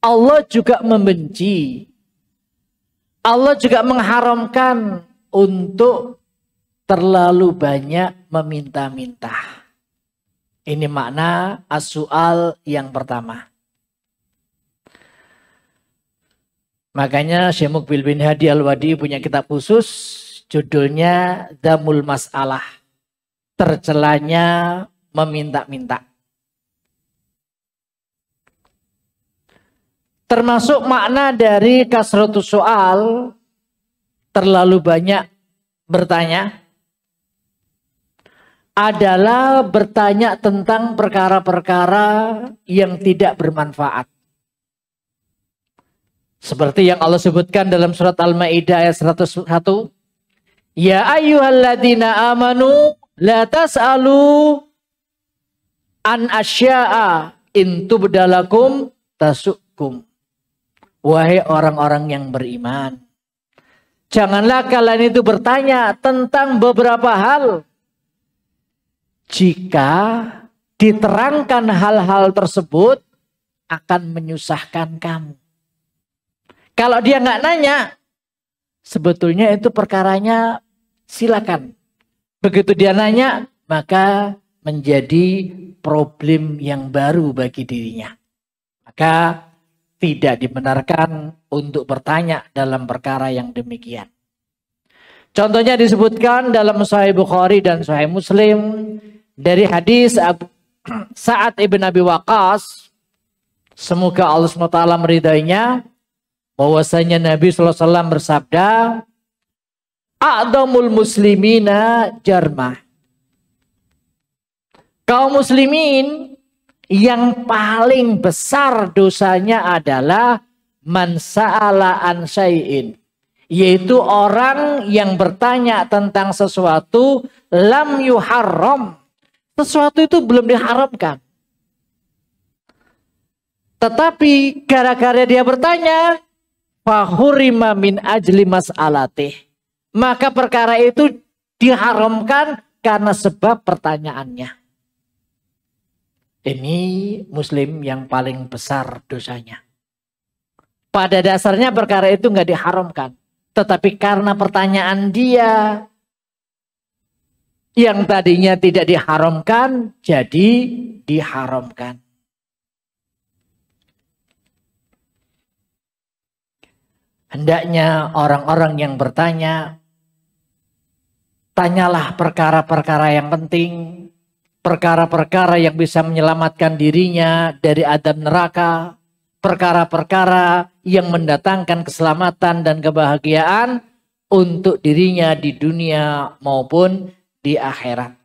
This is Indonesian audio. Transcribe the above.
Allah juga membenci. Allah juga mengharamkan untuk terlalu banyak meminta-minta. Ini makna as yang pertama. Makanya Syekh Mukbil bin Hadi Al-Wadi punya kitab khusus judulnya Damul Masalah. Tercelanya meminta-minta. Termasuk makna dari kasrotu soal terlalu banyak bertanya adalah bertanya tentang perkara-perkara yang tidak bermanfaat. Seperti yang Allah sebutkan dalam surat Al-Maidah ayat 101. Ya ayyuhalladzina amanu la tas'alu an asya'a intubdalakum tasukum. Wahai orang-orang yang beriman. Janganlah kalian itu bertanya tentang beberapa hal. Jika diterangkan hal-hal tersebut akan menyusahkan kamu. Kalau dia nggak nanya, sebetulnya itu perkaranya silakan. Begitu dia nanya, maka menjadi problem yang baru bagi dirinya. Maka tidak dibenarkan untuk bertanya dalam perkara yang demikian. Contohnya disebutkan dalam Sahih Bukhari dan Sahih Muslim dari hadis saat ibn Abi Waqas semoga Allah SWT meridainya bahwasanya Nabi SAW bersabda A'damul muslimina jarmah kaum muslimin yang paling besar dosanya adalah mansa'ala an yaitu orang yang bertanya tentang sesuatu lam yuharram sesuatu itu belum diharamkan tetapi gara-gara dia bertanya fahurima min ajli mas'alatih maka perkara itu diharamkan karena sebab pertanyaannya ini muslim yang paling besar dosanya. Pada dasarnya perkara itu nggak diharamkan. Tetapi karena pertanyaan dia yang tadinya tidak diharamkan jadi diharamkan. Hendaknya orang-orang yang bertanya, tanyalah perkara-perkara yang penting perkara-perkara yang bisa menyelamatkan dirinya dari adab neraka, perkara-perkara yang mendatangkan keselamatan dan kebahagiaan untuk dirinya di dunia maupun di akhirat.